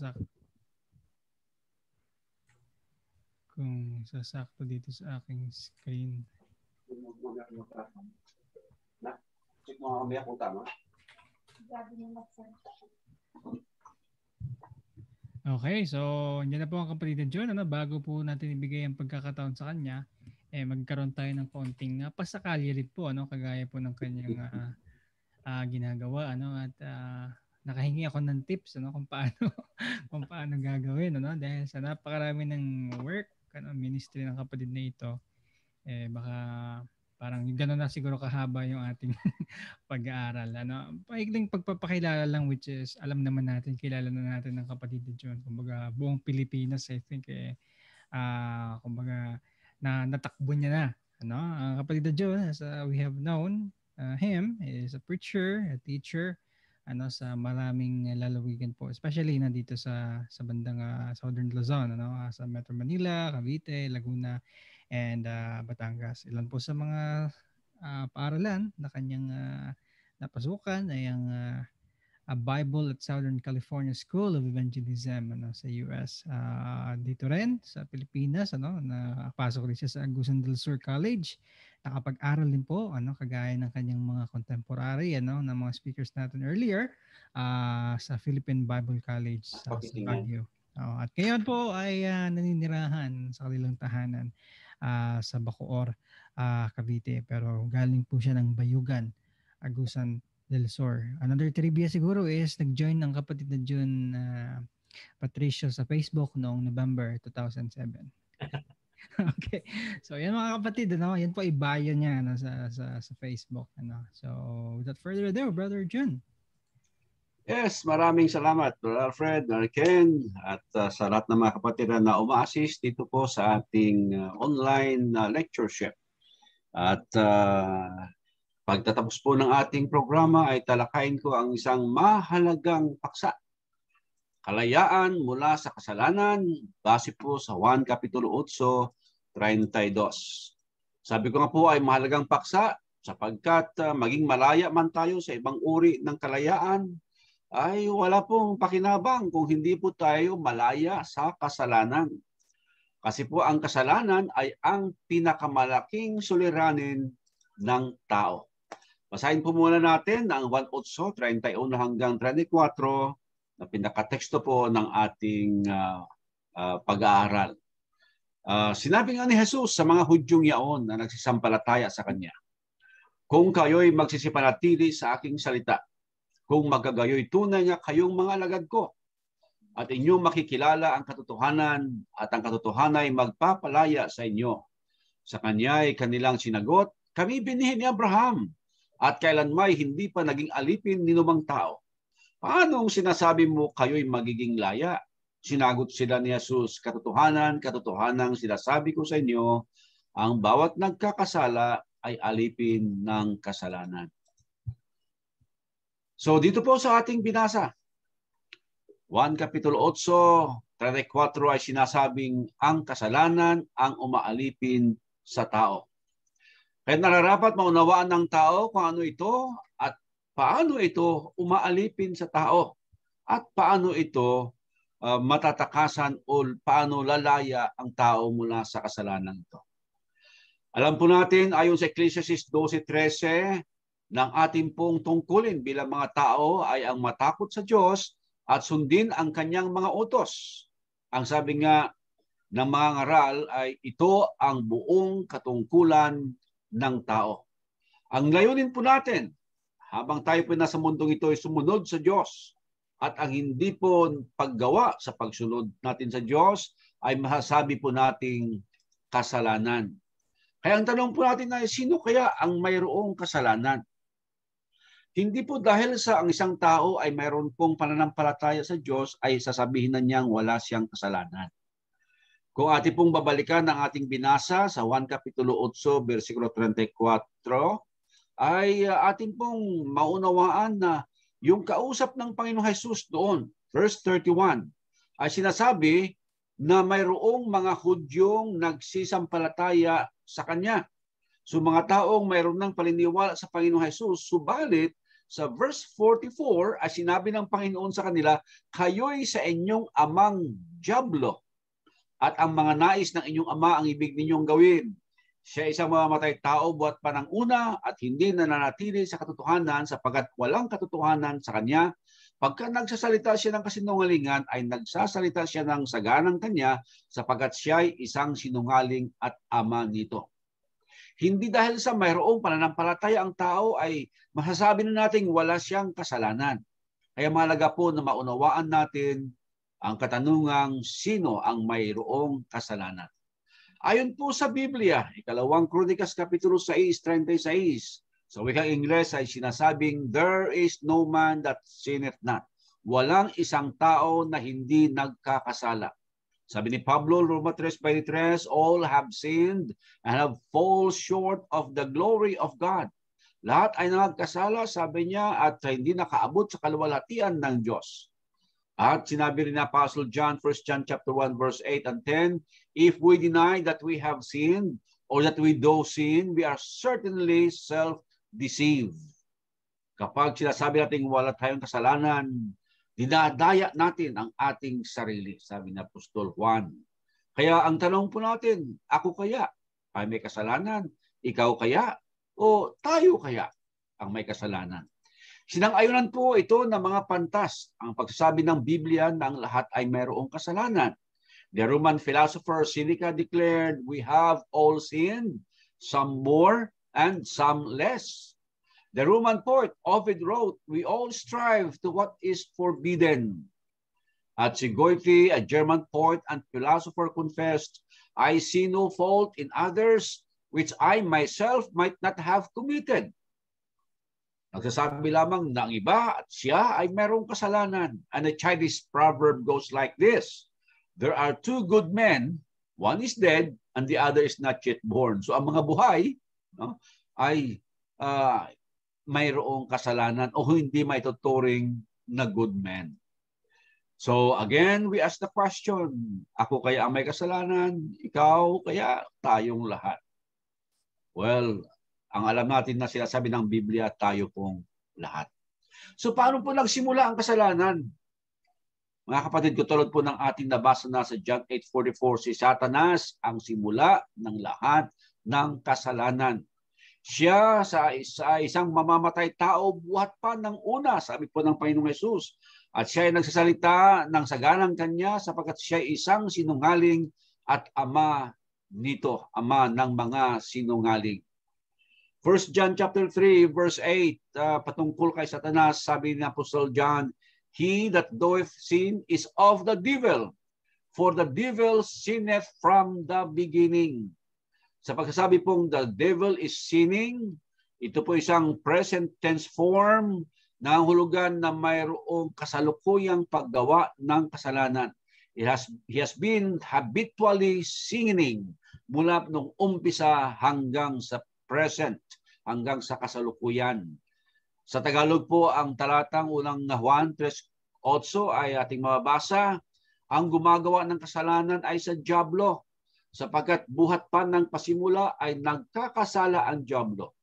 sasak kung sasakto dito sa aking screen. Na, check mo mamaya kung tama. Okay, so yan na po ang kapatid John. Ano, bago po natin ibigay ang pagkakataon sa kanya, eh, magkaroon tayo ng konting uh, pasakali rin po, ano, kagaya po ng kanyang uh, uh, ginagawa. Ano, at uh, nakahingi ako ng tips ano kung paano kung paano gagawin ano dahil sa napakarami ng work ano ministry ng kapatid na ito eh baka parang gano'n na siguro kahaba yung ating pag-aaral. Ano, paigling pagpapakilala lang which is alam naman natin, kilala na natin ng kapatid ni John. Kumbaga buong Pilipinas I think eh uh, kumbaga na natakbo niya na. Ano, ang kapatid ni John as uh, we have known uh, him is a preacher, a teacher, ano sa maraming lalawigan po especially na dito sa sa bandang uh, Southern Luzon ano uh, sa Metro Manila, Cavite, Laguna and uh, Batangas. Ilan po sa mga uh, paaralan na kanyang uh, napasukan ay ang uh, a Bible at Southern California School of Evangelism ano sa US. Uh, dito rin sa Pilipinas ano na pasok rin siya sa Agusan del Sur College nakapag-aral din po, ano, kagaya ng kanyang mga contemporary, ano, ng mga speakers natin earlier uh, sa Philippine Bible College ah, sa, sa Baguio. Oh, at ngayon po ay uh, naninirahan sa kanilang tahanan uh, sa Bacoor, uh, Cavite. Pero galing po siya ng Bayugan, Agusan del Sur. Another trivia siguro is nag-join ng kapatid na June uh, Patricio sa Facebook noong November 2007. okay. So, yan mga kapatid, ano, yan po i-bio niya ano, sa, sa, sa Facebook. Ano. So, without further ado, Brother Jun. Yes, maraming salamat, Brother Alfred, Brother Ken, at uh, sa lahat ng mga kapatid na umaassist dito po sa ating uh, online uh, lectureship. At uh, pagtatapos po ng ating programa ay talakayin ko ang isang mahalagang paksa kalayaan mula sa kasalanan base po sa 1 Kapitulo 8 32. Sabi ko nga po ay mahalagang paksa sapagkat uh, maging malaya man tayo sa ibang uri ng kalayaan, ay wala pong pakinabang kung hindi po tayo malaya sa kasalanan. Kasi po ang kasalanan ay ang pinakamalaking suliranin ng tao. Basahin po muna natin ang 1.8, hanggang 34 na pinakateksto po ng ating uh, uh, pag-aaral. Uh, sinabi nga ni Jesus sa mga Hudyong yaon na nagsisampalataya sa Kanya, Kung kayo'y magsisipalatili sa aking salita, kung magagayoy tunay nga kayong mga lagad ko, at inyong makikilala ang katotohanan at ang katotohanan ay magpapalaya sa inyo. Sa kanya ay kanilang sinagot, kami binihin ni Abraham at kailanmay hindi pa naging alipin ni numang tao. Paano sinasabi mo kayo'y magiging laya? Sinagot sila ni Jesus, katotohanan, katotohanang sinasabi ko sa inyo, ang bawat nagkakasala ay alipin ng kasalanan. So dito po sa ating binasa, 1 Kapitulo 8, 34 ay sinasabing ang kasalanan ang umaalipin sa tao. Kaya nararapat maunawaan ng tao kung ano ito at paano ito umaalipin sa tao at paano ito uh, matatakasan o paano lalaya ang tao mula sa kasalanan ito. Alam po natin ayon sa Ecclesiastes 12.13 ng ating pong tungkulin bilang mga tao ay ang matakot sa Diyos at sundin ang kanyang mga utos. Ang sabi nga ng mga ngaral ay ito ang buong katungkulan ng tao. Ang layunin po natin habang tayo po nasa mundong ito ay sumunod sa Diyos at ang hindi po paggawa sa pagsunod natin sa Diyos ay masasabi po nating kasalanan. Kaya ang tanong po natin ay sino kaya ang mayroong kasalanan? Hindi po dahil sa ang isang tao ay mayroon pong pananampalataya sa Diyos ay sasabihin na niyang wala siyang kasalanan. Kung ating pong babalikan ang ating binasa sa 1 Kapitulo 8, versikulo 34, ay ah, ating pong maunawaan na yung kausap ng Panginoong Hesus doon, verse 31, ay sinasabi na mayroong mga Hudyong nagsisampalataya sa Kanya. So mga taong mayroon ng paliniwala sa Panginoong Hesus, subalit sa verse 44 ay sinabi ng Panginoon sa kanila, kayo'y sa inyong amang Diablo at ang mga nais ng inyong ama ang ibig ninyong gawin. Siya isang mamamatay tao buhat pa ng una at hindi nananatili sa katotohanan sapagat walang katotohanan sa kanya. Pagka nagsasalita siya ng kasinungalingan ay nagsasalita siya ng saganang kanya sapagat siya ay isang sinungaling at ama nito. Hindi dahil sa mayroong pananampalataya ang tao ay masasabi na nating wala siyang kasalanan. Kaya mahalaga po na maunawaan natin ang katanungang sino ang mayroong kasalanan. Ayon po sa Biblia, ikalawang Kronikas Kapitulo 6:36, sa wikang Ingles ay sinasabing, There is no man that sinneth not. Walang isang tao na hindi nagkakasala. Sabi ni Pablo, Roma 3.23, All have sinned and have fallen short of the glory of God. Lahat ay nagkasala, sabi niya, at hindi nakaabot sa kalwalatian ng Diyos. At sinabi rin ni Apostle John, 1 John chapter 1 verse 8 and 10, If we deny that we have sinned or that we do sin, we are certainly self-deceived. Kapag sinasabi natin wala tayong kasalanan, dinadaya natin ang ating sarili, sabi na Apostol Juan. Kaya ang tanong po natin, ako kaya ay may kasalanan? Ikaw kaya? O tayo kaya ang may kasalanan? Sinang-ayunan po ito ng mga pantas, ang pagsasabi ng Biblia na ang lahat ay mayroong kasalanan. The Roman philosopher Seneca declared, we have all sinned, some more and some less. The Roman poet Ovid wrote, we all strive to what is forbidden. At Sigoyfi, a German poet and philosopher confessed, I see no fault in others which I myself might not have committed. Nagsasabi lamang ng iba at siya ay merong kasalanan. And the Chinese proverb goes like this, there are two good men, one is dead and the other is not yet born. So ang mga buhay no, ay uh, mayroong kasalanan o hindi may tuturing na good men. So again, we ask the question, ako kaya ang may kasalanan, ikaw kaya tayong lahat. Well, ang alam natin na sinasabi ng Biblia, tayo pong lahat. So paano po nagsimula ang kasalanan? Mga kapatid ko, po ng ating nabasa na sa John 8.44, si Satanas ang simula ng lahat ng kasalanan. Siya sa, isa, isang mamamatay tao buhat pa ng una, sabi po ng Panginoong Yesus. At siya ay nagsasalita ng saganang kanya sapagkat siya ay isang sinungaling at ama nito, ama ng mga sinungaling. 1 John chapter 3 verse 8 uh, ah, patungkol kay Satanas sabi ni Apostle John He that doeth sin is of the devil, for the devil sinneth from the beginning. Sa pagkasabi pong the devil is sinning, ito po isang present tense form na hulugan na mayroong kasalukuyang paggawa ng kasalanan. He has, he has been habitually sinning mula nung umpisa hanggang sa present, hanggang sa kasalukuyan. Sa Tagalog po, ang talatang unang Juan 3.8 ay ating mababasa, ang gumagawa ng kasalanan ay sa Diablo, sapagkat buhat pa ng pasimula ay nagkakasala ang Diablo.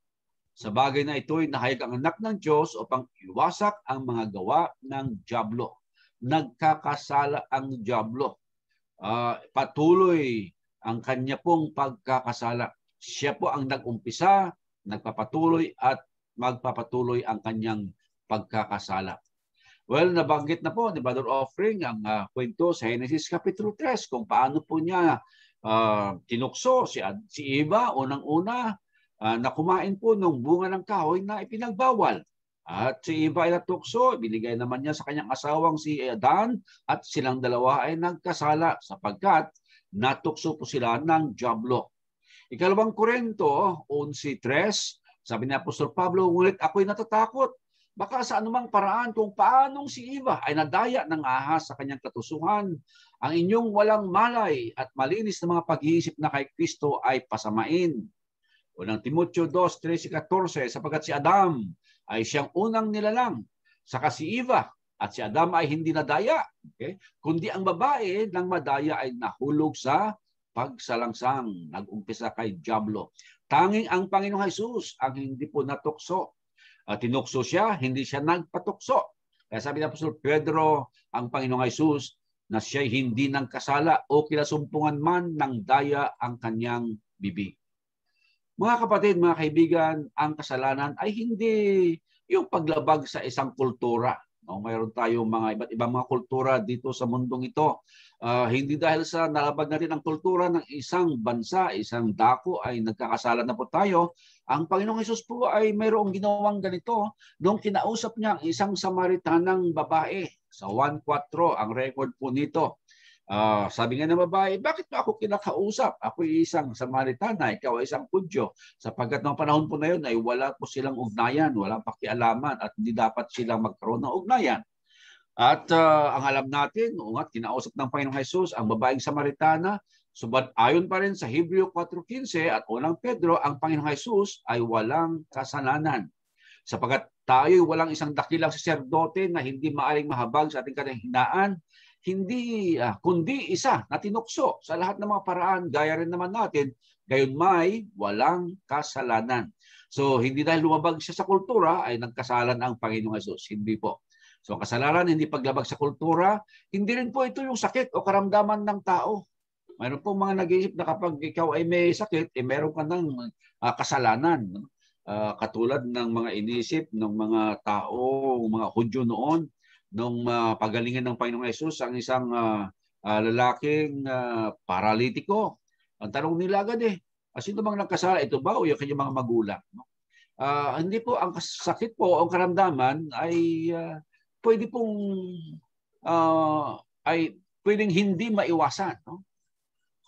Sa bagay na ito ay nahayag ang anak ng Diyos upang iwasak ang mga gawa ng Diablo. Nagkakasala ang Diablo. Uh, patuloy ang kanya pong pagkakasala. Siya po ang nagumpisa, nagpapatuloy at magpapatuloy ang kanyang pagkakasala. Well, nabanggit na po ni Brother Offering ang uh, kwento sa Genesis Kapitulo 3 kung paano po niya uh, tinukso si, si Eva unang-una uh, na kumain po ng bunga ng kahoy na ipinagbawal. At si Eva ay natukso, binigay naman niya sa kanyang asawang si Dan at silang dalawa ay nagkasala sapagkat natukso po sila ng Diablo. Ikalawang Korento 11.3 sabi ni Apostol Pablo, ngunit ako'y natatakot. Baka sa anumang paraan kung paanong si Eva ay nadaya ng ahas sa kanyang katusuhan, ang inyong walang malay at malinis na mga pag-iisip na kay Kristo ay pasamain. Unang Timoteo 213 14, sapagat si Adam ay siyang unang nilalang, saka si Eva at si Adam ay hindi nadaya, okay? kundi ang babae ng madaya ay nahulog sa pagsalangsang, nag-umpisa kay Diablo. Tanging ang Panginoong Jesus ang hindi po natukso. At ah, tinukso siya, hindi siya nagpatukso. Kaya sabi ng Apostol Pedro, ang Panginoong Jesus, na siya hindi ng kasala o kilasumpungan man ng daya ang kanyang bibig. Mga kapatid, mga kaibigan, ang kasalanan ay hindi yung paglabag sa isang kultura No, mayroon tayong mga iba't ibang mga kultura dito sa mundong ito. Uh, hindi dahil sa nalabag na rin ang kultura ng isang bansa, isang dako ay nagkakasala na po tayo. Ang Panginoong Yesus po ay mayroong ginawang ganito nung kinausap niya ang isang Samaritanang babae. Sa 1.4 ang record po nito. Uh, sabi nga ng babae, bakit ba ako kinakausap? Ako ay isang Samaritana, ikaw ay isang Pudyo. Sapagkat ng panahon po na yun ay wala po silang ugnayan, walang pakialaman at hindi dapat silang magkaroon ng ugnayan. At uh, ang alam natin, ungat, kinausap ng Panginoong Hesus ang babaeng Samaritana, subat ayon pa rin sa Hebreo 4.15 at unang Pedro, ang Panginoong Hesus ay walang kasalanan. Sapagat tayo'y walang isang dakilang saserdote na hindi maaring mahabag sa ating kanahinaan hindi uh, kundi isa na tinukso sa lahat ng mga paraan gaya rin naman natin gayon may walang kasalanan. So hindi dahil lumabag siya sa kultura ay nagkasalan ang Panginoong Hesus. Hindi po. So ang kasalanan hindi paglabag sa kultura, hindi rin po ito yung sakit o karamdaman ng tao. Mayroon po mga nag-iisip na kapag ikaw ay may sakit, eh meron ka ng uh, kasalanan. Uh, katulad ng mga inisip ng mga tao, mga Hudyo noon, nung uh, pagalingan ng Panginoong Yesus ang isang uh, uh, lalaking uh, paralitiko. Ang tanong nila agad eh, sino bang nagkasala? Ito ba o yung kanyang mga magulang? No? Uh, hindi po, ang sakit po, ang karamdaman ay uh, pwede pong uh, ay pwedeng hindi maiwasan. No?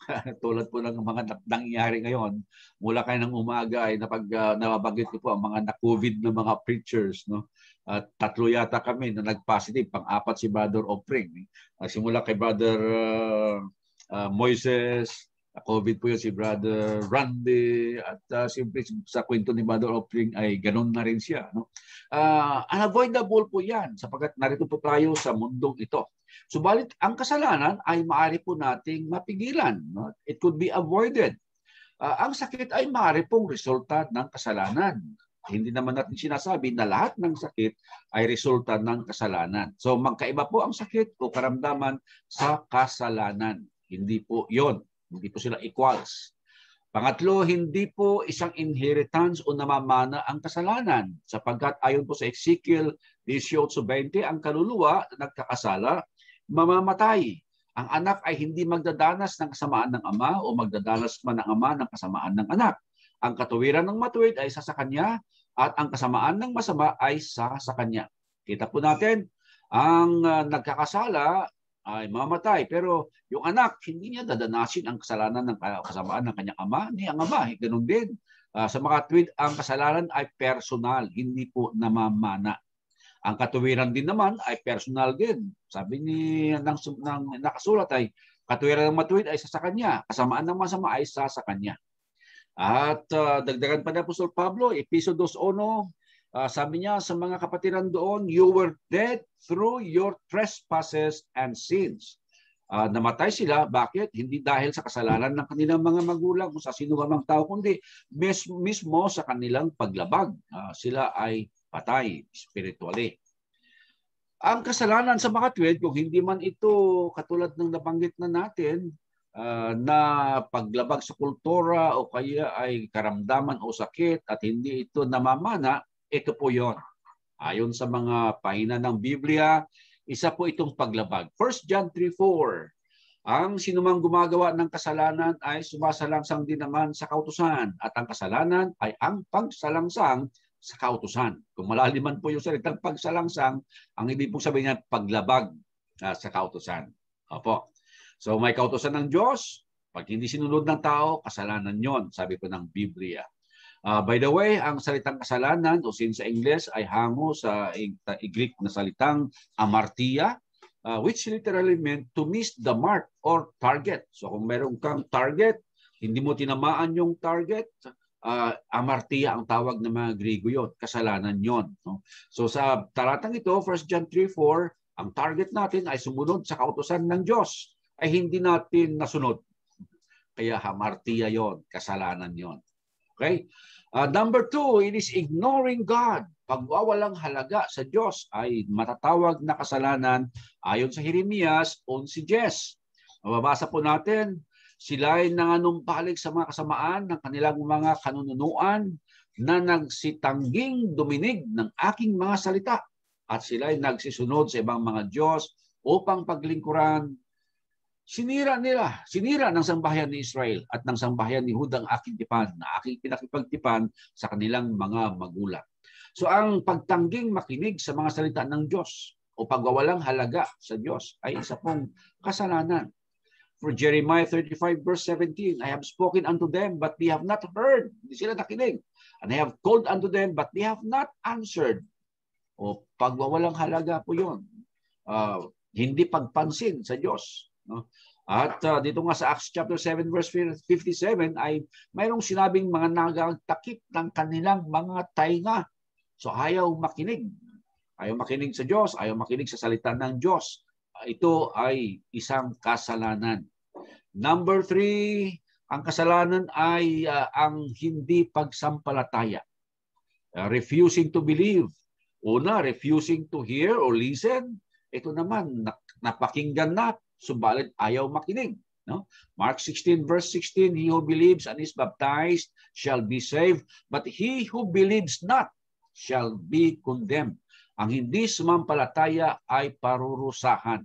Tulad po ng mga nangyayari ngayon, mula kayo ng umaga ay napag, uh, nababanggit ko po ang mga na-COVID na mga preachers. No? at tatlo yata kami na nag-positive, pang-apat si Brother Opring. Eh. Ah, simula kay Brother uh, uh, Moises, COVID po yun si Brother Randy at uh, siyempre sa kwento ni Brother Opring ay ganun na rin siya. No? Uh, unavoidable po yan sapagkat narito po tayo sa mundong ito. Subalit ang kasalanan ay maaari po nating mapigilan. No? It could be avoided. Uh, ang sakit ay maaari pong resulta ng kasalanan. Hindi naman natin sinasabi na lahat ng sakit ay resulta ng kasalanan. So magkaiba po ang sakit o karamdaman sa kasalanan. Hindi po yon. Hindi po sila equals. Pangatlo, hindi po isang inheritance o namamana ang kasalanan sapagkat ayon po sa Ezekiel 18.20, ang kaluluwa na nagkakasala mamamatay. Ang anak ay hindi magdadanas ng kasamaan ng ama o magdadanas man ng ama ng kasamaan ng anak. Ang katuwiran ng matuwid ay sa sa kanya at ang kasamaan ng masama ay sa sa kanya. Kita po natin, ang uh, nagkakasala ay mamatay pero yung anak hindi niya dadanasin ang kasalanan ng ah, kasamaan ng kanyang ama ni ang ama. Eh, ganun din. Uh, sa mga tweet, ang kasalanan ay personal, hindi po namamana. Ang katuwiran din naman ay personal din. Sabi ni ng, ng nakasulat ay katuwiran ng matuwid ay sa sa kanya, kasamaan ng masama ay sa sa kanya. At uh, dagdagan pa ni Apostol Pablo, episode 2.1, Uh, ah, sabi niya sa mga kapatiran doon, you were dead through your trespasses and sins. Uh, namatay sila. Bakit? Hindi dahil sa kasalanan ng kanilang mga magulang kung sa sino mang tao, kundi mis- mismo sa kanilang paglabag. Uh, sila ay patay spiritually. Ang kasalanan sa mga tuwid, kung hindi man ito katulad ng nabanggit na natin, Ah, na paglabag sa kultura o kaya ay karamdaman o sakit at hindi ito namamana, ito po yon. Ayon sa mga pahina ng Biblia, isa po itong paglabag. 1 John 3.4 Ang sinumang gumagawa ng kasalanan ay sumasalangsang din naman sa kautusan at ang kasalanan ay ang pagsalangsang sa kautusan. Kung malaliman po yung salitang pagsalangsang, ang ibig pong sabihin niya paglabag uh, sa kautusan. Opo. So may kautosan ng Diyos, pag hindi sinunod ng tao, kasalanan yon, sabi po ng Biblia. Uh, by the way, ang salitang kasalanan o sin sa English ay hango sa Greek na salitang amartia, uh, which literally meant to miss the mark or target. So kung meron kang target, hindi mo tinamaan yung target, uh, amartia ang tawag ng mga Grigo yon, kasalanan yon. No? So sa talatang ito, 1 John 3:4, ang target natin ay sumunod sa kautosan ng Diyos ay hindi natin nasunod. Kaya hamartia yon, kasalanan yon. Okay? Uh, number two, it is ignoring God. Pagwawalang halaga sa Diyos ay matatawag na kasalanan ayon sa Jeremias 11.10. Mababasa po natin, sila ay nanganumpalig sa mga kasamaan ng kanilang mga kanununuan na nagsitangging duminig ng aking mga salita at sila ay nagsisunod sa ibang mga Diyos upang paglingkuran sinira nila, sinira ng sambahayan ni Israel at ng sambahayan ni Hudang aking tipan na aking pinakipagtipan sa kanilang mga magulang. So ang pagtangging makinig sa mga salita ng Diyos o pagwawalang halaga sa Diyos ay isa pong kasalanan. For Jeremiah 35 verse 17, I have spoken unto them but they have not heard. Hindi sila nakinig. And I have called unto them but they have not answered. O pagwawalang halaga po yun. Uh, hindi pagpansin sa Diyos No? At uh, dito nga sa Acts chapter 7 verse 57 ay mayroong sinabing mga nagagtakip ng kanilang mga tainga. So ayaw makinig. Ayaw makinig sa Diyos, ayaw makinig sa salita ng Diyos. Ito ay isang kasalanan. Number three, ang kasalanan ay uh, ang hindi pagsampalataya. Uh, refusing to believe. Una, refusing to hear or listen. Ito naman, napakinggan na, subalit ayaw makinig. No? Mark 16 verse 16, He who believes and is baptized shall be saved, but he who believes not shall be condemned. Ang hindi sumampalataya ay parurusahan.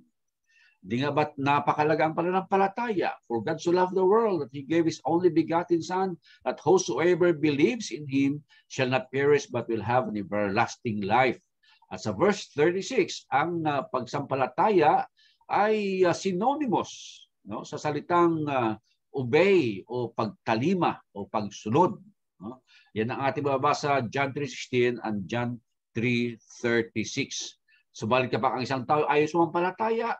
Di nga ba't napakalaga ang pananampalataya? For God so loved the world that He gave His only begotten Son, that whosoever believes in Him shall not perish but will have an everlasting life. At sa verse 36, ang uh, pagsampalataya ay uh, ah, synonymous no sa salitang uh, ah, obey o pagtalima o pagsunod no yan ang ating babasa John 3:16 and John 3:36 subalit kapag ang isang tao ay sumampalataya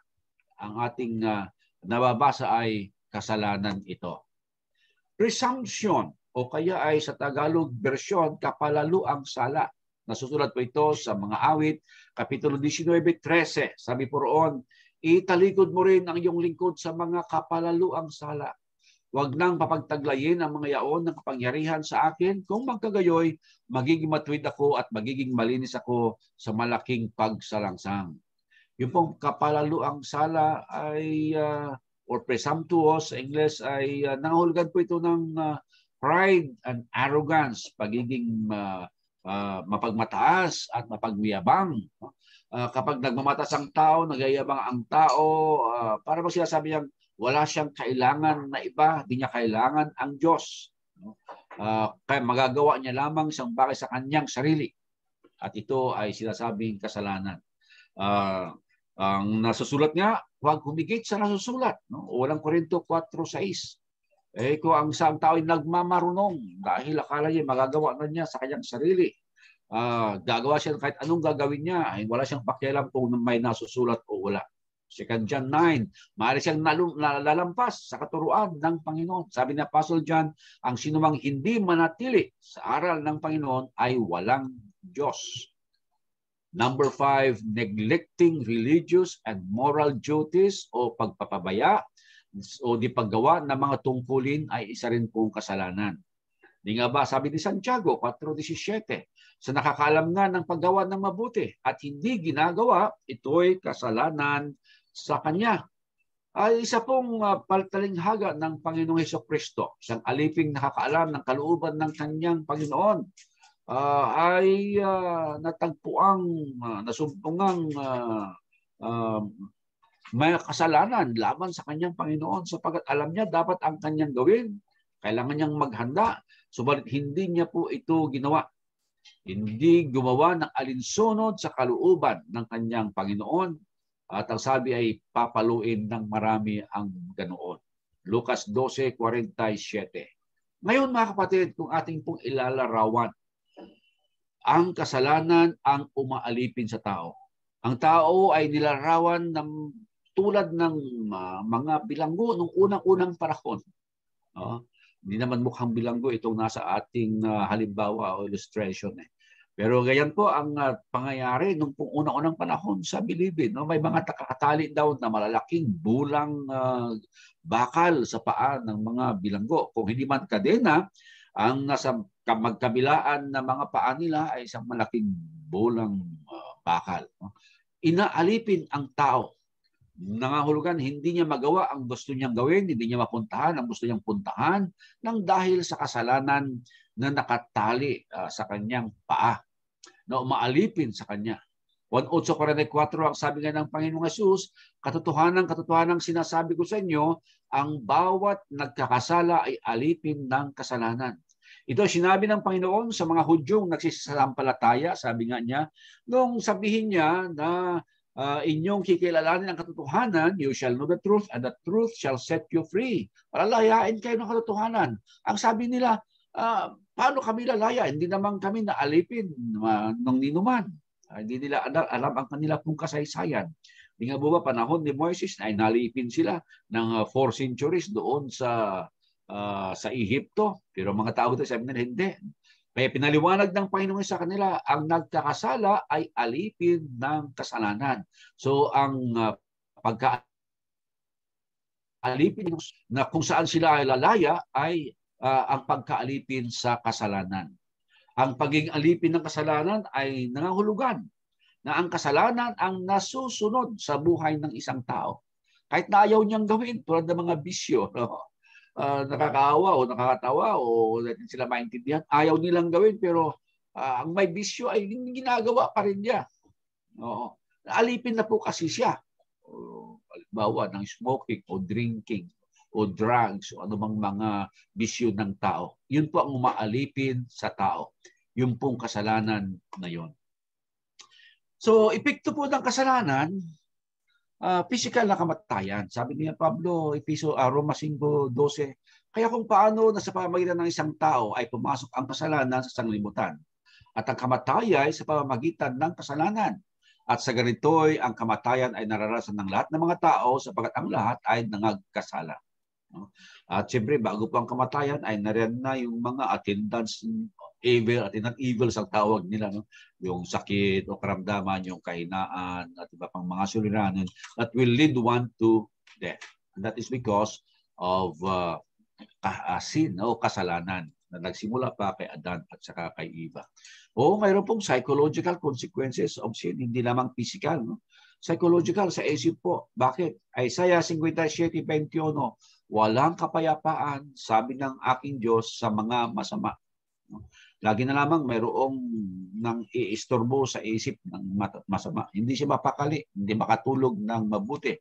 ang ating uh, nababasa ay kasalanan ito presumption o kaya ay sa Tagalog version kapalalo ang sala Nasusulat po ito sa mga awit, Kapitulo 19.13. Sabi po roon, Italikod mo rin ang iyong lingkod sa mga kapalaluang sala. Huwag nang papagtaglayin ang mga yaon ng kapangyarihan sa akin. Kung magkagayoy, magiging matuwid ako at magiging malinis ako sa malaking pagsalangsang. Yung pong kapalaluang sala ay uh, or presumptuous sa English ay uh, nangahulugan po ito ng uh, pride and arrogance, pagiging uh, uh, mapagmataas at mapagmiyabang. No? Ah, kapag nagmamatas ang tao, nagyayabang ang tao, uh, para bang sinasabi niyang wala siyang kailangan na iba, di niya kailangan ang Diyos. No? Uh, kaya magagawa niya lamang isang bagay sa kanyang sarili. At ito ay sinasabing kasalanan. Uh, ang nasusulat nga, huwag humigit sa nasusulat. No? Walang Korinto 4.6. Eh kung ang isang tao ay nagmamarunong dahil akala niya magagawa na niya sa kanyang sarili. Uh, gagawa siya kahit anong gagawin niya. Ay, wala siyang pakialam kung may nasusulat o wala. Second John 9, maaari siyang lalampas sa katuruan ng Panginoon. Sabi ni Apostle John, ang sinumang hindi manatili sa aral ng Panginoon ay walang Diyos. Number five, neglecting religious and moral duties o pagpapabaya o di paggawa ng mga tungkulin ay isa rin pong kasalanan. Di nga ba, sabi ni Santiago 4.17, sa nakakaalam nga ng paggawa ng mabuti at hindi ginagawa, ito'y kasalanan sa kanya. Ay isa pong ah, paltalinghaga ng Panginoong Heso Kristo, isang aliping nakakaalam ng kalooban ng kanyang Panginoon, uh, ay uh, natagpuang, uh, nasumpungang uh, uh, may kasalanan laban sa kanyang Panginoon sapagat alam niya dapat ang kanyang gawin. Kailangan niyang maghanda Subalit hindi niya po ito ginawa. Hindi gumawa ng alinsunod sa kalooban ng kanyang Panginoon at ang sabi ay papaluin ng marami ang ganoon. Lucas 12.47 Ngayon mga kapatid, kung ating pong ilalarawan, ang kasalanan ang umaalipin sa tao. Ang tao ay nilarawan ng tulad ng uh, mga bilanggo nung unang-unang panahon. No? Ah, hindi naman mukhang bilanggo itong nasa ating uh, halimbawa o illustration. Eh. Pero ganyan po ang uh, pangyayari nung unang-unang panahon sa Bilibid. No? May mga takatali daw na malalaking bulang uh, bakal sa paa ng mga bilanggo. Kung hindi man kadena, ang nasa magkabilaan na mga paa nila ay isang malaking bulang uh, bakal. No? Inaalipin ang tao nangahulugan, hindi niya magawa ang gusto niyang gawin, hindi niya mapuntahan ang gusto niyang puntahan nang dahil sa kasalanan na nakatali uh, sa kanyang paa, na umaalipin sa kanya. 1.8.44 ang sabi nga ng Panginoong Yesus, katotohanan, katotohanan sinasabi ko sa inyo, ang bawat nagkakasala ay alipin ng kasalanan. Ito sinabi ng Panginoon sa mga Hudyong nagsisampalataya, sabi nga niya, noong sabihin niya na uh, inyong kikilalanin ang katotohanan, you shall know the truth, and the truth shall set you free. Palalayain kayo ng katotohanan. Ang sabi nila, uh, paano kami lalaya? Hindi naman kami naalipin uh, ng ninuman. Uh, hindi nila alam ang kanila kung kasaysayan. Hindi nga ba panahon ni Moises na inalipin sila ng uh, four centuries doon sa uh, sa Egypto? Pero mga tao doon sabi nila, hindi. Kaya pinaliwanag ng Panginoon sa kanila, ang nagkakasala ay alipin ng kasalanan. So ang uh, pagka alipin na kung saan sila ay lalaya ay uh, ang pagkaalipin sa kasalanan. Ang pagiging alipin ng kasalanan ay nangahulugan na ang kasalanan ang nasusunod sa buhay ng isang tao. Kahit na ayaw niyang gawin tulad ng mga bisyo. No? uh, nakakaawa o nakakatawa o natin sila maintindihan. Ayaw nilang gawin pero uh, ang may bisyo ay ginagawa pa rin niya. Oo. Alipin na po kasi siya. O, halimbawa ng smoking o drinking o drugs o anumang mga bisyo ng tao. Yun po ang umaalipin sa tao. Yun pong kasalanan na yun. So, epekto po ng kasalanan uh, physical na kamatayan. Sabi ni Pablo, Episo, uh, Roma 5.12, kaya kung paano na sa pamamagitan ng isang tao ay pumasok ang kasalanan sa sanglibutan at ang kamatayan ay sa pamamagitan ng kasalanan. At sa ganito'y ang kamatayan ay nararasan ng lahat ng mga tao sapagat ang lahat ay nangagkasala. At siyempre, bago pa ang kamatayan ay nariyan na yung mga attendance evil at inang evil sa tawag nila no yung sakit o karamdaman yung kahinaan at iba pang mga suliranin that will lead one to death and that is because of uh, uh sin o kasalanan na nagsimula pa kay Adan at saka kay Eva. Oo, mayroon pong psychological consequences of sin, hindi lamang physical. No? Psychological sa isip po. Bakit? Isaiah 57.21, walang kapayapaan, sabi ng aking Diyos, sa mga masama. No? Lagi na lamang mayroong nang iistorbo sa isip ng masama. Hindi siya mapakali, hindi makatulog ng mabuti.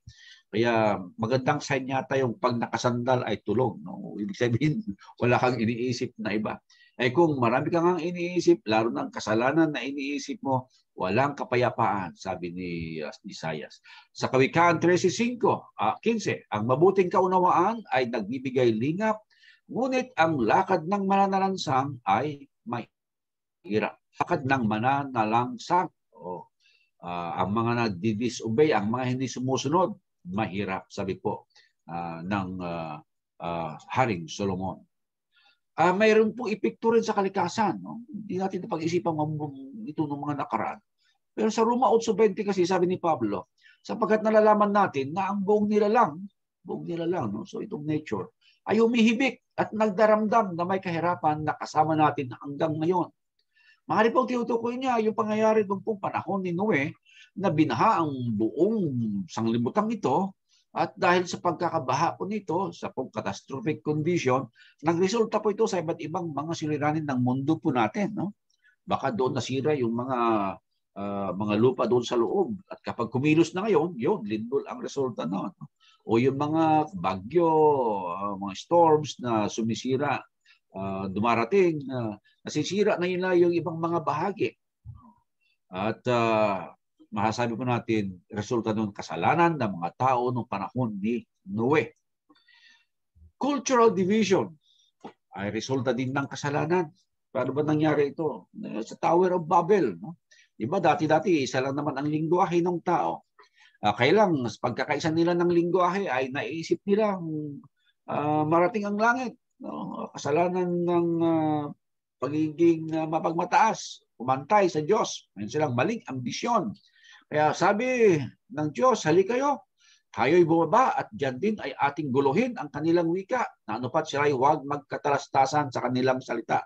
Kaya magandang sign yata yung pag nakasandal ay tulog. No? Ibig sabihin, wala kang iniisip na iba. Ay eh, kung marami kang ang iniisip, lalo ng kasalanan na iniisip mo, walang kapayapaan, sabi ni ah, Isayas. Sa Kawikaan 13.5, uh, 15, ang mabuting kaunawaan ay nagbibigay lingap, ngunit ang lakad ng mananaransang ay may hirap. Hakad ng mananalangsang. O, uh, ang mga nagdi-disobey, ang mga hindi sumusunod, mahirap, sabi po uh, ng uh, uh, Haring Solomon. Uh, mayroon pong epekto rin sa kalikasan. No? Hindi natin napag-isipan ito ng mga nakaraan. Pero sa Roma 8.20 kasi sabi ni Pablo, sapagkat nalalaman natin na ang buong nila lang, buong nila lang, no? so itong nature, ay humihibik at nagdaramdam na may kahirapan na kasama natin hanggang ngayon. Maaari pong tinutukoy niya yung pangyayari doon pong panahon ni Noe na binaha ang buong sanglibutan ito at dahil sa pagkakabaha po nito sa pong catastrophic condition, nagresulta po ito sa iba't ibang mga siliranin ng mundo po natin. No? Baka doon nasira yung mga uh, mga lupa doon sa loob. At kapag kumilos na ngayon, yun, lindol ang resulta noon. No? o yung mga bagyo, uh, mga storms na sumisira, uh, dumarating, uh, nasisira na yun na yung ibang mga bahagi. At uh, masasabi po natin, resulta ng kasalanan ng mga tao noong panahon ni Noe. Cultural division ay resulta din ng kasalanan. Paano ba nangyari ito? Eh, sa Tower of Babel. No? Diba dati-dati isa lang naman ang lingwahe ng tao. Okay lang, pagkakaisa nila ng lingwahe ay naisip nila uh, marating ang langit. No? Kasalanan ng uh, pagiging uh, mapagmataas, kumantay sa Diyos. Mayroon silang maling ambisyon. Kaya sabi ng Diyos, hali kayo, tayo'y bumaba at dyan din ay ating guluhin ang kanilang wika na anupat sila'y huwag magkatalastasan sa kanilang salita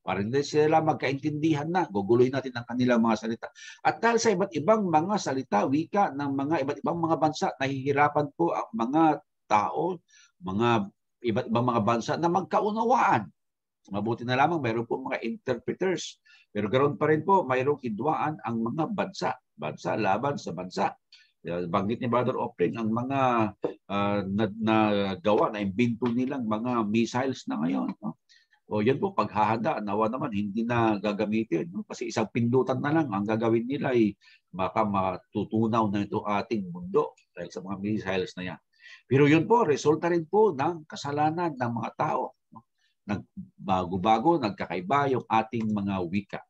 para hindi sila magkaintindihan na. Guguloy natin ang kanilang mga salita. At dahil sa iba't ibang mga salita, wika ng mga iba't ibang mga bansa, nahihirapan po ang mga tao, mga iba't ibang mga bansa na magkaunawaan. Mabuti na lamang mayroon po mga interpreters. Pero ganoon pa rin po, mayroong hidwaan ang mga bansa. Bansa laban sa bansa. Banggit ni Brother Opring ang mga uh, na, na gawa, na imbinto nilang mga missiles na ngayon. No? O yan po, paghahanda, nawa naman, hindi na gagamitin. No? Kasi isang pindutan na lang ang gagawin nila ay baka matutunaw na ito ating mundo dahil sa mga missiles na yan. Pero yun po, resulta rin po ng kasalanan ng mga tao. No? Nagbago-bago, nagkakaiba yung ating mga wika.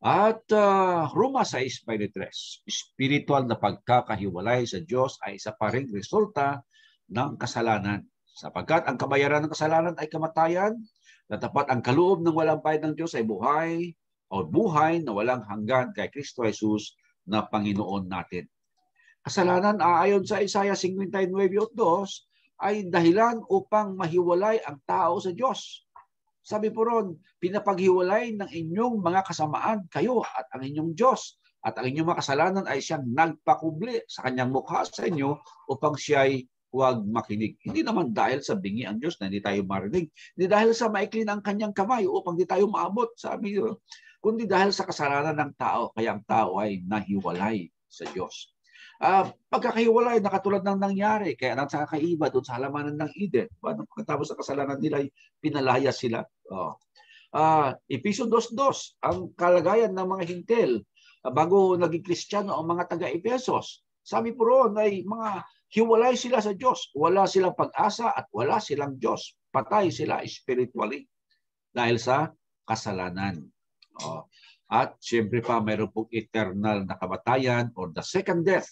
At uh, Roma 6.23, spiritual na pagkakahiwalay sa Diyos ay isa pa resulta ng kasalanan. Sapagkat ang kabayaran ng kasalanan ay kamatayan, na tapat ang kaloob ng walang bayad ng Diyos ay buhay o buhay na walang hanggan kay Kristo Jesus na Panginoon natin. Kasalanan ayon sa Isaiah 59.8 ay dahilan upang mahiwalay ang tao sa Diyos. Sabi po ron, pinapaghiwalay ng inyong mga kasamaan kayo at ang inyong Diyos at ang inyong mga kasalanan ay siyang nagpakubli sa kanyang mukha sa inyo upang siya ay huwag makinig. Hindi naman dahil sa bingi ang Diyos na hindi tayo marinig. Hindi dahil sa maikli ang kanyang kamay upang hindi tayo maabot, sabi niyo. Kundi dahil sa kasalanan ng tao, kaya ang tao ay nahiwalay sa Diyos. Uh, pagkakahiwalay na katulad ng nangyari, kaya nang sa kakaiba doon sa halamanan ng Eden, paano pagkatapos sa kasalanan nila, pinalaya sila. Oh. Uh, Episo 2.2, ang kalagayan ng mga hintil uh, bago naging Kristiyano ang mga taga-Epesos. Sabi po roon ay mga Hiwalay sila sa Diyos. Wala silang pag-asa at wala silang Diyos. Patay sila spiritually dahil sa kasalanan. Oh. At siyempre pa mayroon pong eternal na kamatayan or the second death.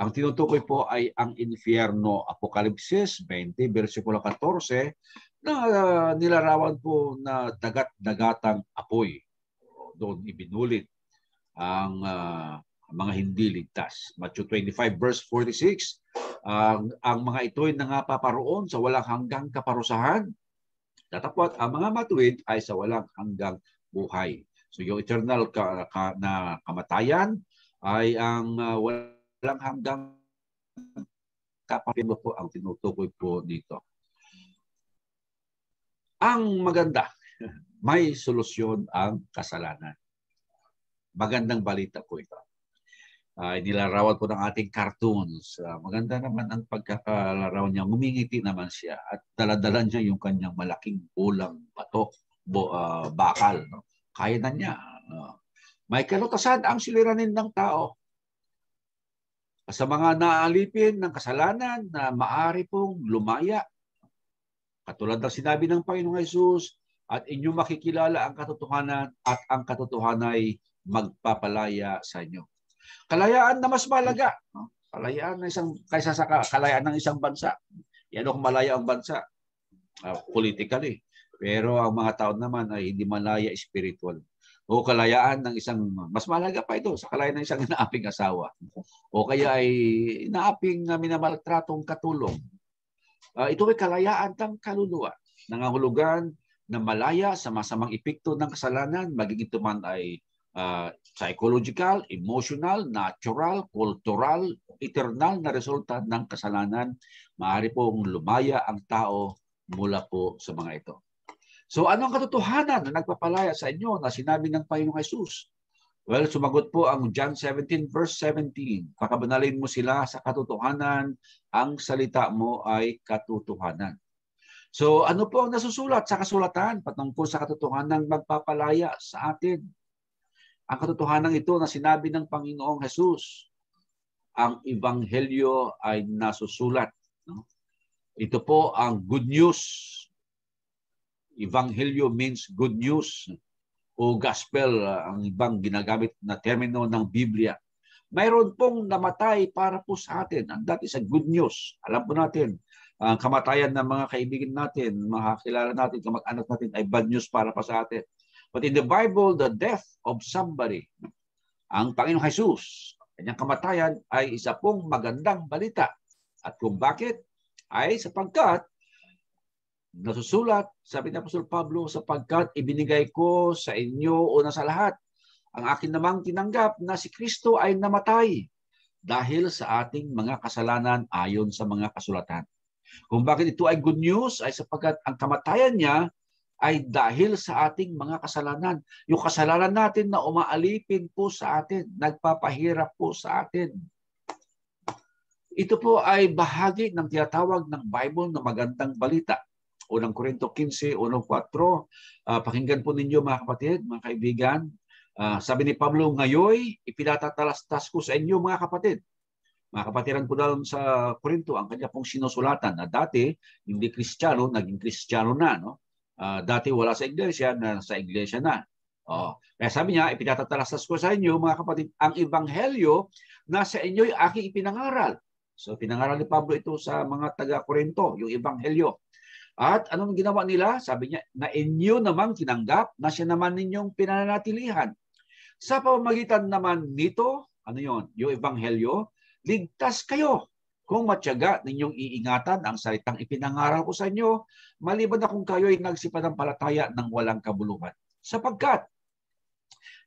Ang tinutukoy po ay ang infierno. Apokalipsis 20, versikulo 14, na ah, nilarawan po na dagat-dagatang apoy. Doon ibinulit ang uh, mga hindi ligtas. Matthew 25 verse 46, ang, ang mga ito ay nangapaparoon sa walang hanggang kaparusahan. Tatapot ang mga matuwid ay sa walang hanggang buhay. So yung eternal ka, ka, na kamatayan ay ang uh, walang hanggang kapatid po ang tinutukoy po dito. Ang maganda, may solusyon ang kasalanan. Magandang balita ko ito ay uh, inilarawan po ng ating cartoons. Uh, maganda naman ang pagkakalaraw niya. Ngumingiti naman siya at daladalan niya yung kanyang malaking bolang bato, bo, uh, bakal. No? Kaya na niya. Uh, may kalutasan ang siliranin ng tao. Sa mga naalipin ng kasalanan na maari pong lumaya. Katulad ng sinabi ng Panginoong Yesus, at inyong makikilala ang katotohanan at ang katotohanan ay magpapalaya sa inyo. Kalayaan na mas malaga. No? Kalayaan ng isang kaysa sa kalayaan ng isang bansa. Yan ang malaya ang bansa uh, politically. Pero ang mga tao naman ay hindi malaya spiritual. O kalayaan ng isang, mas malaga pa ito, sa kalayaan ng isang inaaping asawa. O kaya ay inaaping uh, ah, minamaltratong katulong. Uh, ito ay kalayaan ng kaluluwa. Nangahulugan na malaya sa masamang epekto ng kasalanan, magiging ito man ay uh, psychological, emotional, natural, cultural, eternal na resulta ng kasalanan, maaari pong lumaya ang tao mula po sa mga ito. So ano ang katotohanan na nagpapalaya sa inyo na sinabi ng Panginoong Jesus? Well, sumagot po ang John 17 verse 17. Pakabanalin mo sila sa katotohanan, ang salita mo ay katotohanan. So ano po ang nasusulat sa kasulatan patungkol sa katotohanan ng magpapalaya sa atin? Ang katotohanan ito na sinabi ng Panginoong Jesus, ang Ebanghelyo ay nasusulat. No? Ito po ang good news. Ebanghelyo means good news o gospel ah, ang ibang ginagamit na termino ng Biblia. Mayroon pong namatay para po sa atin. And that is a good news. Alam po natin, ang kamatayan ng mga kaibigan natin, mga kilala natin, kamag-anak natin ay bad news para pa sa atin. But in the Bible, the death of somebody, ang Panginoong Jesus, kanyang kamatayan ay isa pong magandang balita. At kung bakit? Ay sapagkat nasusulat, sabi ni Apostol Pablo, sapagkat ibinigay ko sa inyo una sa lahat ang akin namang tinanggap na si Kristo ay namatay dahil sa ating mga kasalanan ayon sa mga kasulatan. Kung bakit ito ay good news ay sapagkat ang kamatayan niya ay dahil sa ating mga kasalanan. Yung kasalanan natin na umaalipin po sa atin, nagpapahirap po sa atin. Ito po ay bahagi ng tinatawag ng Bible na magandang balita. Unang Korinto 15, 1.4. Uh, pakinggan po ninyo mga kapatid, mga kaibigan. Uh, sabi ni Pablo, ngayoy, ipinatatalastas ko sa inyo mga kapatid mga kapatiran po daw sa Korinto, ang kanya pong sinusulatan na dati, hindi Kristiyano, naging Kristiyano na. No? Ah, dati wala sa iglesia, na sa iglesia na. Oh. Kaya sabi niya, ipinatatalastas ko sa inyo, mga kapatid, ang ebanghelyo na sa inyo ay aking ipinangaral. So pinangaral ni Pablo ito sa mga taga-Korinto, yung ebanghelyo. At anong ginawa nila? Sabi niya, na inyo naman tinanggap na siya naman ninyong pinanatilihan. Sa pamamagitan naman nito, ano yon, yung ebanghelyo, ligtas kayo kung matyaga ninyong iingatan ang salitang ipinangaral ko sa inyo, maliban na kung kayo ay palataya ng walang kabuluhan. Sapagkat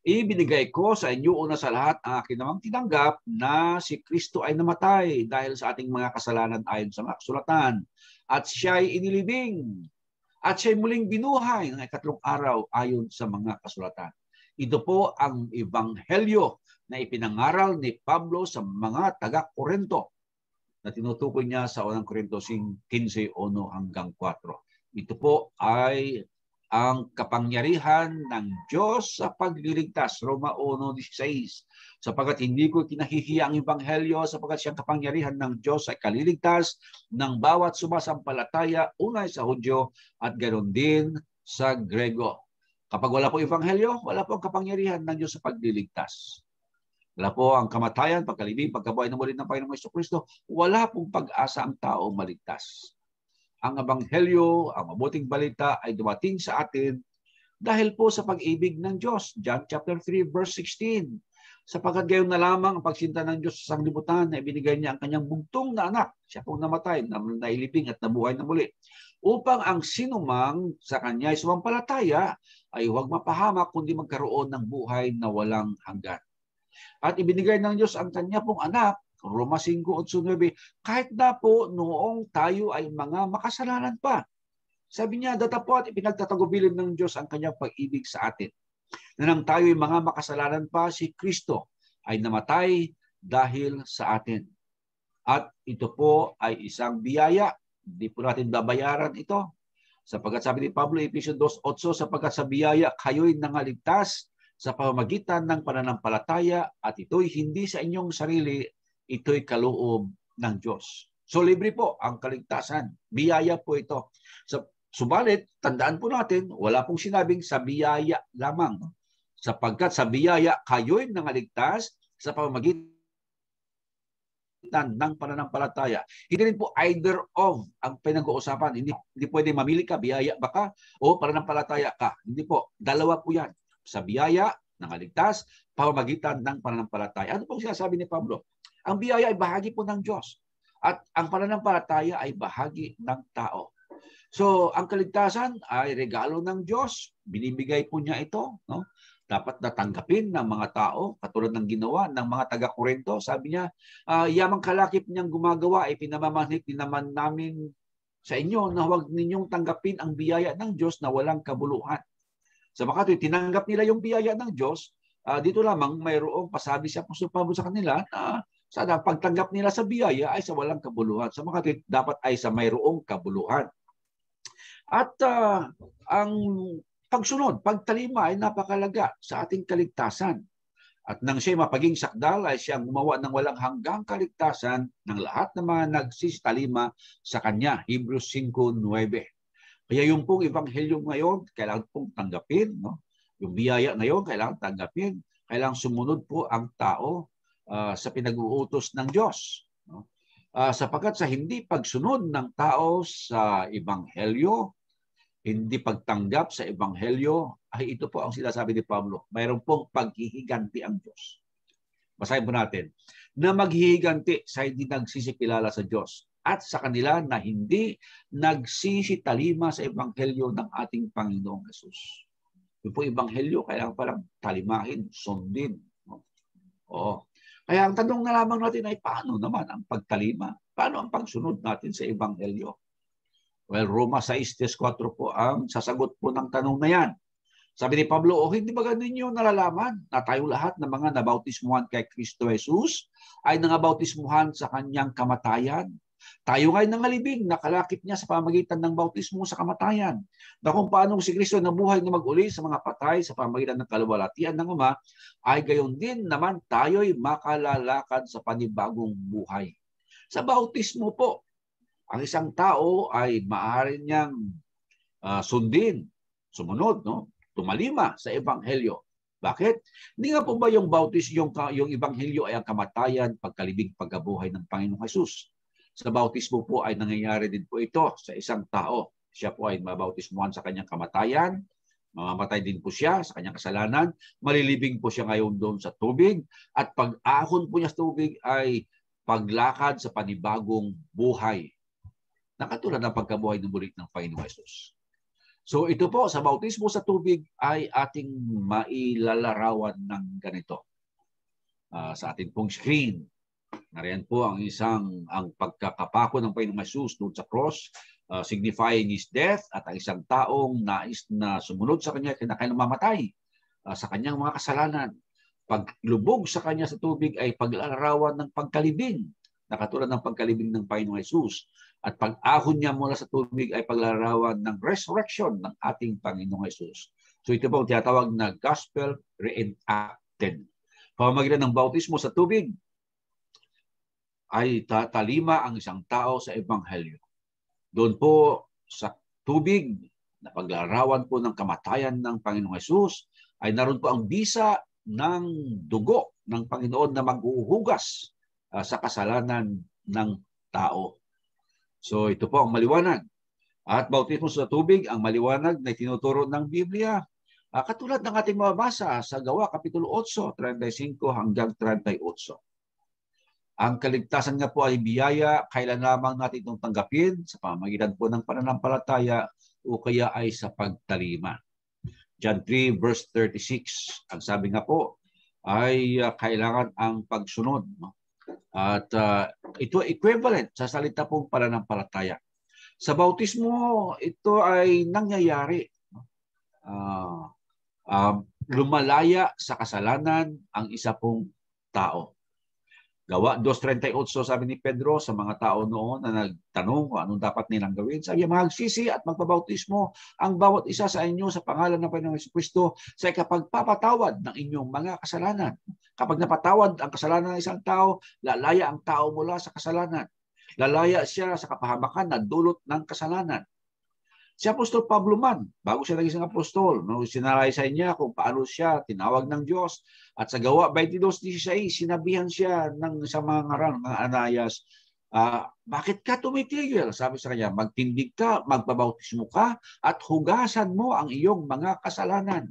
ibinigay ko sa inyo una sa lahat ang akin namang tinanggap na si Kristo ay namatay dahil sa ating mga kasalanan ayon sa mga kasulatan. At siya ay inilibing at siya ay muling binuhay ng ikatlong araw ayon sa mga kasulatan. Ito po ang ebanghelyo na ipinangaral ni Pablo sa mga taga-Korento na tinutukoy niya sa 1 Korinto 15.1 hanggang 4. Ito po ay ang kapangyarihan ng Diyos sa pagliligtas. Roma 1.16 Sapagat hindi ko kinahihiya ang Ebanghelyo, sapagat siyang kapangyarihan ng Diyos ay kaliligtas ng bawat sumasampalataya, unay sa Hudyo at ganoon din sa Grego. Kapag wala po Ebanghelyo, wala po ang kapangyarihan ng Diyos sa pagliligtas. Alam po, ang kamatayan, pagkalibing, pagkabuhay na muli ng Panginoong Yeso Kristo, wala pong pag-asa ang tao maligtas. Ang Ebanghelyo, ang mabuting balita ay dumating sa atin dahil po sa pag-ibig ng Diyos. John chapter 3 verse 16. Sapagkat gayon na lamang ang pagsinta ng Diyos sa sanglibutan na ibinigay niya ang kanyang bugtong na anak. Siya pong namatay, nailibing at nabuhay na muli. Upang ang sinumang sa kanya ay sumampalataya ay huwag mapahamak kundi magkaroon ng buhay na walang hanggan. At ibinigay ng Diyos ang kanya pong anak, Roma 5.8.9, kahit na po noong tayo ay mga makasalanan pa. Sabi niya, datapot ipinagtatagubilin ng Diyos ang kanyang pag-ibig sa atin. Na nang tayo ay mga makasalanan pa, si Kristo ay namatay dahil sa atin. At ito po ay isang biyaya. Hindi po natin babayaran ito. Sapagkat sabi ni Pablo, Ephesians 2.8, sapagkat sa biyaya kayo'y nangaligtas sa pamagitan ng pananampalataya at ito'y hindi sa inyong sarili, ito'y kaloob ng Diyos. So libre po ang kaligtasan. Biyaya po ito. So, subalit, tandaan po natin, wala pong sinabing sa biyaya lamang. Sapagkat sa biyaya, kayo'y nangaligtas sa pamamagitan ng pananampalataya. Hindi rin po either of ang pinag-uusapan. Hindi, hindi pwede mamili ka, biyaya ba ka, o pananampalataya ka. Hindi po. Dalawa po yan sa biyaya ng kaligtas, pamamagitan ng pananampalataya. Ano pong sinasabi ni Pablo? Ang biyaya ay bahagi po ng Diyos. At ang pananampalataya ay bahagi ng tao. So, ang kaligtasan ay regalo ng Diyos. Binibigay po niya ito. No? Dapat natanggapin ng mga tao, katulad ng ginawa ng mga taga-Korento. Sabi niya, uh, yamang kalakip niyang gumagawa ay pinamamanhit din naman namin sa inyo na huwag ninyong tanggapin ang biyaya ng Diyos na walang kabuluhan. Sa Makati, tinanggap nila yung biyaya ng Diyos. Uh, dito lamang mayroong pasabi siya Apostol Pablo sa kanila na sana pagtanggap nila sa biyaya ay sa walang kabuluhan. Sa Makati, dapat ay sa mayroong kabuluhan. At uh, ang pagsunod, pagtalima ay napakalaga sa ating kaligtasan. At nang siya mapaging sakdal ay siyang gumawa ng walang hanggang kaligtasan ng lahat ng mga nagsistalima sa kanya. Hebrews 5.9 kaya yung pong ebanghelyo ngayon, kailangan pong tanggapin. No? Yung biyaya ngayon, kailangan tanggapin. Kailangan sumunod po ang tao uh, sa pinag-uutos ng Diyos. No? Uh, sapagkat sa hindi pagsunod ng tao sa ebanghelyo, hindi pagtanggap sa ebanghelyo, ay ito po ang sinasabi ni Pablo. Mayroon pong paghihiganti ang Diyos. Basahin po natin. Na maghihiganti sa hindi nagsisikilala sa Diyos at sa kanila na hindi nagsisitalima sa ebanghelyo ng ating Panginoong Yesus. Yung po ebanghelyo, kailangan palang talimahin, sundin. Oo. Kaya ang tanong na lamang natin ay paano naman ang pagtalima? Paano ang pagsunod natin sa ebanghelyo? Well, Roma 6.4 po ang sasagot po ng tanong na yan. Sabi ni Pablo, o oh, hindi ba ganun yung nalalaman na tayo lahat ng mga nabautismuhan kay Kristo Jesus ay nangabautismuhan sa kanyang kamatayan tayo ay nangalibing, nakalakip niya sa pamagitan ng bautismo sa kamatayan, na kung paano si Kristo nabuhay na maguli sa mga patay sa pamagitan ng kaluwalhatian ng Ama, ay gayon din naman tayo'y makalalakad sa panibagong buhay. Sa bautismo po, ang isang tao ay maaari niyang uh, sundin, sumunod, no? tumalima sa ebanghelyo. Bakit? Hindi nga po ba yung bautis, yung, yung ebanghelyo ay ang kamatayan, pagkalibing, pagkabuhay ng Panginoong Hesus? Sa bautismo po ay nangyayari din po ito sa isang tao. Siya po ay mabautismuhan sa kanyang kamatayan, mamamatay din po siya sa kanyang kasalanan, malilibing po siya ngayon doon sa tubig, at pag-ahon po niya sa tubig ay paglakad sa panibagong buhay na katulad ng pagkabuhay ng bulik ng Panginoong Jesus. So ito po, sa bautismo sa tubig ay ating mailalarawan ng ganito. Uh, sa ating pong screen, Nariyan po ang isang ang pagkakapako ng Panginoong Hesus doon sa cross, uh, signifying his death at ang isang taong nais na sumunod sa kanya kinakain mamatay uh, sa kanyang mga kasalanan. Paglubog sa kanya sa tubig ay paglalarawan ng pagkalibing, na katulad ng pagkalibing ng Panginoong Hesus. At pag-ahon niya mula sa tubig ay paglalarawan ng resurrection ng ating Panginoong Hesus. So ito po ang tinatawag na gospel reenacted. Pamamagitan ng bautismo sa tubig, ay tatalima ang isang tao sa Ebanghelyo. Doon po sa tubig na paglarawan po ng kamatayan ng Panginoong Yesus ay naroon po ang bisa ng dugo ng Panginoon na maghuhugas uh, ah, sa kasalanan ng tao. So ito po ang maliwanag. At bautismo sa tubig ang maliwanag na tinuturo ng Biblia. Uh, katulad ng ating mabasa sa Gawa Kapitulo 8, 35 hanggang 38. Ang kaligtasan nga po ay biyaya, kailan lamang natin itong tanggapin sa pamagitan po ng pananampalataya o kaya ay sa pagtalima. John 3 verse 36, ang sabi nga po ay uh, kailangan ang pagsunod. No? At uh, ito equivalent sa salita pong pananampalataya. Sa bautismo, ito ay nangyayari. No? Uh, um, lumalaya sa kasalanan ang isa pong tao. Gawa 2.38 sabi ni Pedro sa mga tao noon na nagtanong kung anong dapat nilang gawin. Sabi niya, magsisi at magpabautismo ang bawat isa sa inyo sa pangalan ng Panginoong Kristo sa ikapagpapatawad ng inyong mga kasalanan. Kapag napatawad ang kasalanan ng isang tao, lalaya ang tao mula sa kasalanan. Lalaya siya sa kapahamakan na dulot ng kasalanan. Si Apostol Pablo man, bago siya naging apostol, no, sinalaysay niya kung paano siya tinawag ng Diyos. At sa gawa 22.16, sinabihan siya ng sa mga ngaran, ng Anayas, uh, bakit ka tumitigil? Sabi sa kanya, magtindig ka, magpabautismo ka, at hugasan mo ang iyong mga kasalanan.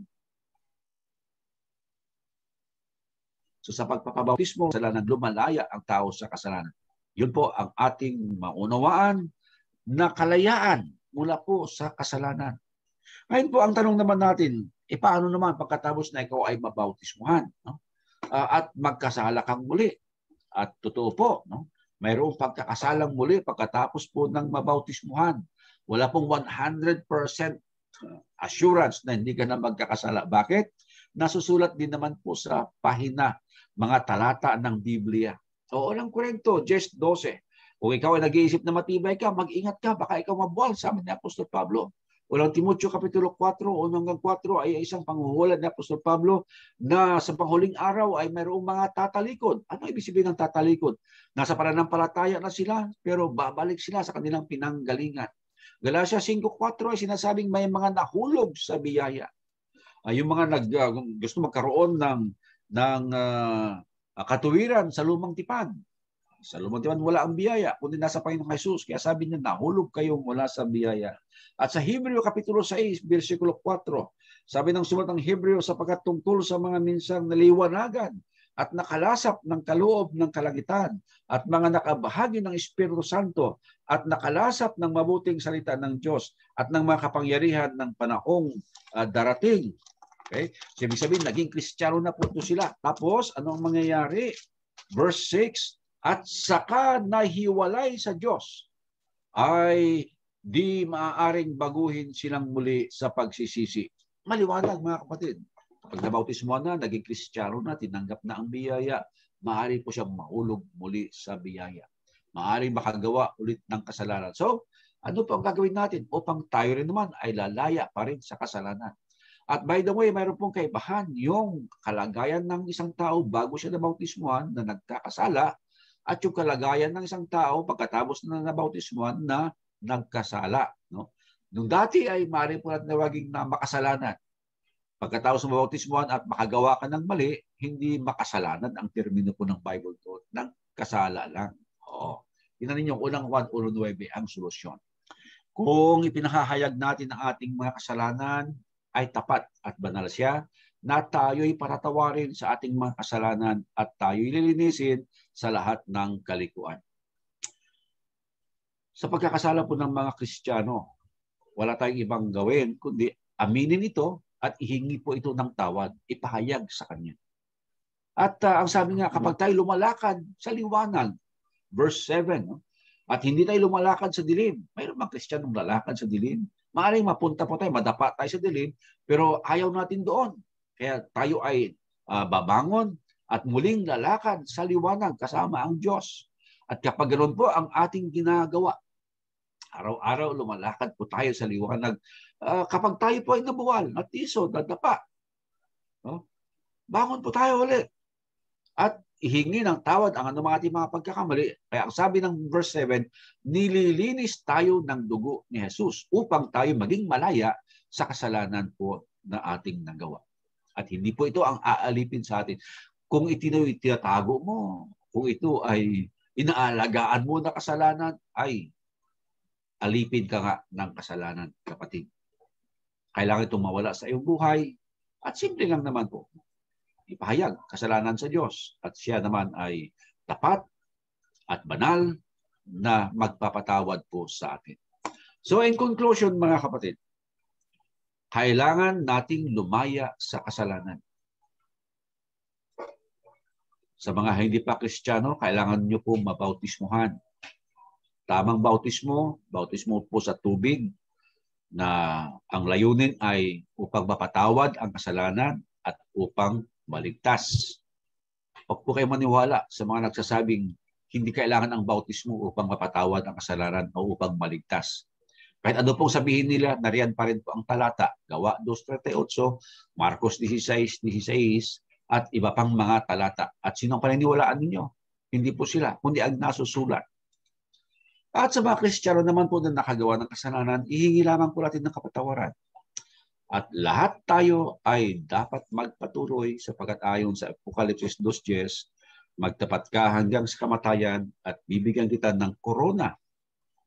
So sa pagpapabautismo, kasalanan lumalaya ang tao sa kasalanan. Yun po ang ating maunawaan na kalayaan mula po sa kasalanan. Ngayon po ang tanong naman natin, e paano naman pagkatapos na ikaw ay mabautismuhan no? Uh, at magkasala kang muli? At totoo po, no? mayroong pagkakasalang muli pagkatapos po ng mabautismuhan. Wala pong 100% ah, assurance na hindi ka na magkakasala. Bakit? Nasusulat din naman po sa pahina mga talata ng Biblia. Oo, ng kurento, just 12. Kung ikaw ay nag-iisip na matibay ka, mag-ingat ka, baka ikaw mabuwal, sabi ni Apostol Pablo. Ulang Timoteo Kapitulo 4 o hanggang 4 ay isang panghuhulan ni Apostol Pablo na sa panghuling araw ay mayroong mga tatalikod. Ano ibig sabihin ng tatalikod? Nasa pananampalataya na sila pero babalik sila sa kanilang pinanggalingan. Galatia 5.4 ay sinasabing may mga nahulog sa biyaya uh, yung mga nag uh, gusto magkaroon ng ng uh, katuwiran sa lumang tipan sa lumatiman, wala ang biyaya, kundi nasa Panginoong Jesus. Kaya sabi niya, nahulog kayo mula sa biyaya. At sa Hebreo Kapitulo 6, versikulo 4, sabi ng sulat ng Hebreo, sapagkat tungkol sa mga minsang naliwanagan at nakalasap ng kaloob ng kalagitan at mga nakabahagi ng Espiritu Santo at nakalasap ng mabuting salita ng Diyos at ng mga kapangyarihan ng panahong uh, ah, darating. Okay? So, ibig sabihin, naging kristyano na po sila. Tapos, ano ang mangyayari? Verse 6, at saka nahiwalay sa Diyos ay di maaaring baguhin silang muli sa pagsisisi. Maliwanag mga kapatid. Pag nabautismo na, naging kristyano na, tinanggap na ang biyaya, maaari po siyang maulog muli sa biyaya. Maaari makagawa ulit ng kasalanan. So, ano po ang gagawin natin? Upang tayo rin naman ay lalaya pa rin sa kasalanan. At by the way, mayroon pong kaibahan yung kalagayan ng isang tao bago siya nabautismuhan na nagkakasala at yung kalagayan ng isang tao pagkatapos na nabautismuhan na nagkasala. No? Nung dati ay maaari po natin nawaging na makasalanan. Pagkatapos ng bautismuhan at makagawa ka ng mali, hindi makasalanan ang termino po ng Bible doon. Nagkasala lang. Oo. Tingnan ninyo unang 1 ang solusyon. Kung ipinahahayag natin ang ating mga kasalanan ay tapat at banal siya na tayo'y patatawarin sa ating mga kasalanan at tayo'y lilinisin sa lahat ng kalikuan. Sa pagkakasala po ng mga Kristiyano, wala tayong ibang gawin kundi aminin ito at ihingi po ito ng tawad, ipahayag sa Kanya. At uh, ang sabi nga, kapag tayo lumalakad sa liwanag, verse 7, at hindi tayo lumalakad sa dilim, mayroong mga Kristiyanong lalakad sa dilim, maaaring mapunta po tayo, madapa tayo sa dilim, pero ayaw natin doon. Kaya tayo ay uh, babangon at muling lalakad sa liwanag kasama ang Diyos. At kapag ganoon po ang ating ginagawa, araw-araw lumalakad po tayo sa liwanag. Uh, kapag tayo po ay nabuwal, natiso, dadapa, no? bangon po tayo ulit. At ihingi ng tawad ang anumang ating mga pagkakamali. Kaya ang sabi ng verse 7, nililinis tayo ng dugo ni Jesus upang tayo maging malaya sa kasalanan po na ating nagawa. At hindi po ito ang aalipin sa atin. Kung itinoy, itinatago mo, kung ito ay inaalagaan mo na kasalanan, ay alipin ka nga ng kasalanan, kapatid. Kailangan itong mawala sa iyong buhay. At simple lang naman po, ipahayag kasalanan sa Diyos. At siya naman ay tapat at banal na magpapatawad po sa atin. So in conclusion mga kapatid, kailangan nating lumaya sa kasalanan. Sa mga hindi pa Kristiyano, kailangan nyo po mabautismuhan. Tamang bautismo, bautismo po sa tubig na ang layunin ay upang mapatawad ang kasalanan at upang maligtas. Huwag po kayo maniwala sa mga nagsasabing hindi kailangan ang bautismo upang mapatawad ang kasalanan o upang maligtas. Kahit ano pong sabihin nila, nariyan pa rin po ang talata. Gawa 2.38, Marcos 16.16, at iba pang mga talata. At sino ang paniniwalaan ninyo? Hindi po sila, kundi ang nasusulat. At sa mga Kristiyano naman po na nakagawa ng kasalanan, ihingi lamang po natin ng kapatawaran. At lahat tayo ay dapat magpatuloy sapagat ayon sa Apocalypse 2.10, magtapat ka hanggang sa kamatayan at bibigyan kita ng korona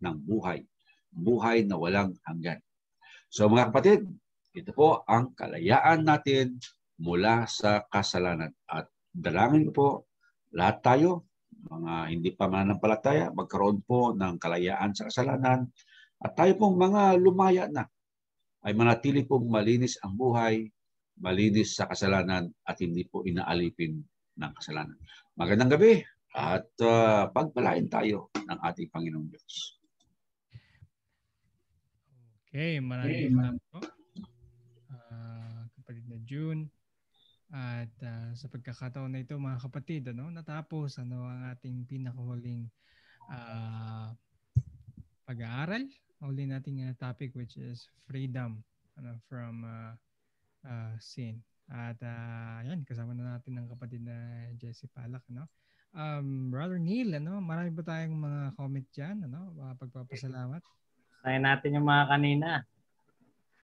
ng buhay buhay na walang hanggan. So mga kapatid, ito po ang kalayaan natin mula sa kasalanan. At dalangin po lahat tayo, mga hindi pa mananampalataya, magkaroon po ng kalayaan sa kasalanan. At tayo pong mga lumaya na ay manatili pong malinis ang buhay, malinis sa kasalanan at hindi po inaalipin ng kasalanan. Magandang gabi at uh, pagpalain tayo ng ating Panginoong Diyos. Okay, maraming okay. salamat po. Uh, kapatid na June. At uh, sa pagkakataon na ito mga kapatid, ano, natapos ano ang ating pinakahuling uh, pag-aaral. Huli nating uh, topic which is freedom ano, from uh, uh, sin. At uh, yan, kasama na natin ang kapatid na Jesse Palak. No? Um, Brother Neil, ano, marami ba tayong mga comment dyan? Ano? Mga pagpapasalamat. Tayo natin yung mga kanina.